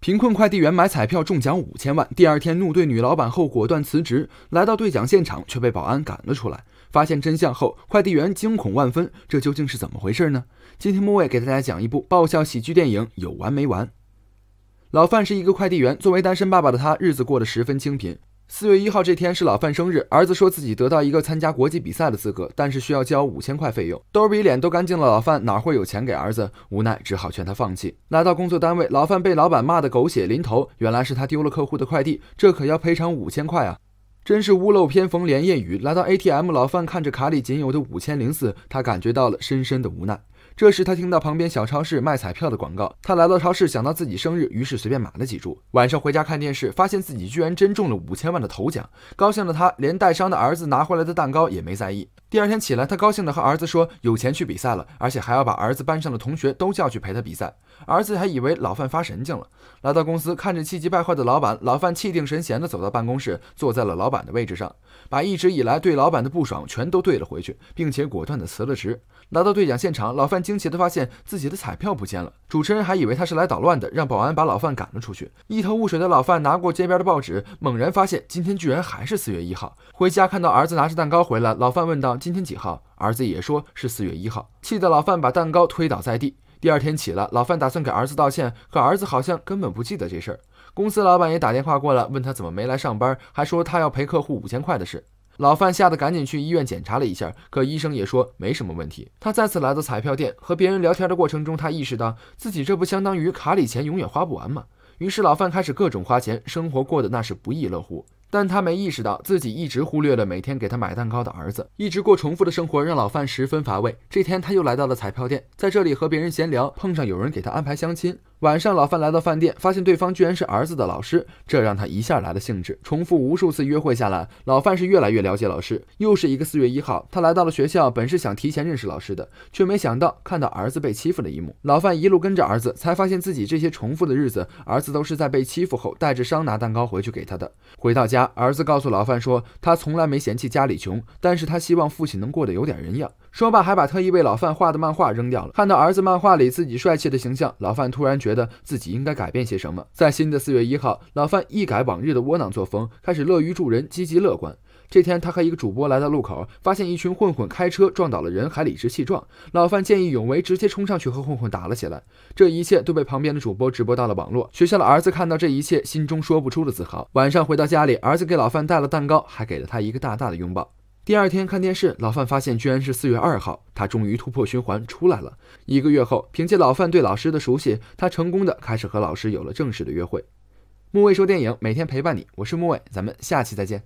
贫困快递员买彩票中奖五千万，第二天怒对女老板后果断辞职，来到兑奖现场却被保安赶了出来。发现真相后，快递员惊恐万分，这究竟是怎么回事呢？今天木卫给大家讲一部爆笑喜剧电影《有完没完》。老范是一个快递员，作为单身爸爸的他，日子过得十分清贫。四月一号这天是老范生日，儿子说自己得到一个参加国际比赛的资格，但是需要交五千块费用。兜比脸都干净了，老范哪会有钱给儿子？无奈，只好劝他放弃。来到工作单位，老范被老板骂得狗血淋头，原来是他丢了客户的快递，这可要赔偿五千块啊！真是屋漏偏逢连夜雨。来到 ATM，老范看着卡里仅有的五千零四，他感觉到了深深的无奈。这时，他听到旁边小超市卖彩票的广告，他来到超市，想到自己生日，于是随便买了几注。晚上回家看电视，发现自己居然真中了五千万的头奖，高兴的他连带伤的儿子拿回来的蛋糕也没在意。第二天起来，他高兴的和儿子说有钱去比赛了，而且还要把儿子班上的同学都叫去陪他比赛。儿子还以为老范发神经了。来到公司，看着气急败坏的老板，老范气定神闲的走到办公室，坐在了老板的位置上，把一直以来对老板的不爽全都怼了回去，并且果断的辞了职。来到兑奖现场，老。范惊奇地发现自己的彩票不见了，主持人还以为他是来捣乱的，让保安把老范赶了出去。一头雾水的老范拿过街边的报纸，猛然发现今天居然还是四月一号。回家看到儿子拿着蛋糕回来，老范问道：“今天几号？”儿子也说是四月一号。气得老范把蛋糕推倒在地。第二天起了，老范打算给儿子道歉，可儿子好像根本不记得这事儿。公司老板也打电话过来，问他怎么没来上班，还说他要赔客户五千块的事。老范吓得赶紧去医院检查了一下，可医生也说没什么问题。他再次来到彩票店，和别人聊天的过程中，他意识到自己这不相当于卡里钱永远花不完吗？于是老范开始各种花钱，生活过得那是不亦乐乎。但他没意识到自己一直忽略了每天给他买蛋糕的儿子。一直过重复的生活让老范十分乏味。这天他又来到了彩票店，在这里和别人闲聊，碰上有人给他安排相亲。晚上，老范来到饭店，发现对方居然是儿子的老师，这让他一下来了兴致。重复无数次约会下来，老范是越来越了解老师。又是一个四月一号，他来到了学校，本是想提前认识老师的，却没想到看到儿子被欺负的一幕。老范一路跟着儿子，才发现自己这些重复的日子，儿子都是在被欺负后带着伤拿蛋糕回去给他的。回到家，儿子告诉老范说，他从来没嫌弃家里穷，但是他希望父亲能过得有点人样。说罢，还把特意为老范画的漫画扔掉了。看到儿子漫画里自己帅气的形象，老范突然觉得自己应该改变些什么。在新的四月一号，老范一改往日的窝囊作风，开始乐于助人、积极乐观。这天，他和一个主播来到路口，发现一群混混开车撞倒了人，还理直气壮。老范见义勇为，直接冲上去和混混打了起来。这一切都被旁边的主播直播到了网络。学校的儿子看到这一切，心中说不出的自豪。晚上回到家里，儿子给老范带了蛋糕，还给了他一个大大的拥抱。第二天看电视，老范发现居然是四月二号，他终于突破循环出来了。一个月后，凭借老范对老师的熟悉，他成功的开始和老师有了正式的约会。木卫说电影，每天陪伴你，我是木卫，咱们下期再见。